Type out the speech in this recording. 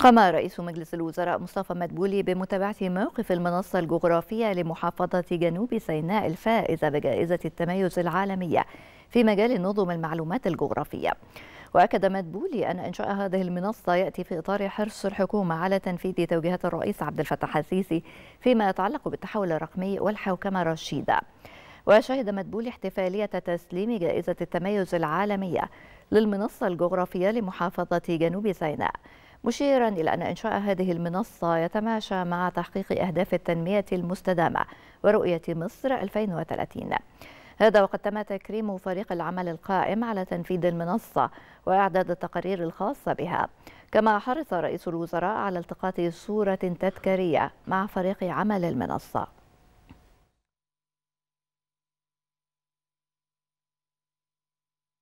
قام رئيس مجلس الوزراء مصطفى مدبولي بمتابعة موقف المنصة الجغرافية لمحافظة جنوب سيناء الفائزة بجائزة التميز العالمية في مجال نظم المعلومات الجغرافية وأكد مدبولي أن إنشاء هذه المنصة يأتي في إطار حرص الحكومة على تنفيذ توجيهات الرئيس عبد الفتاح السيسي فيما يتعلق بالتحول الرقمي والحوكمة الرشيدة وشهد مدبولي احتفالية تسليم جائزة التميز العالمية للمنصة الجغرافية لمحافظة جنوب سيناء مشيرا إلى أن إنشاء هذه المنصة يتماشى مع تحقيق أهداف التنمية المستدامة ورؤية مصر 2030 هذا وقد تم تكريم فريق العمل القائم على تنفيذ المنصة وإعداد التقارير الخاصة بها كما حرص رئيس الوزراء على التقاط صورة تذكارية مع فريق عمل المنصة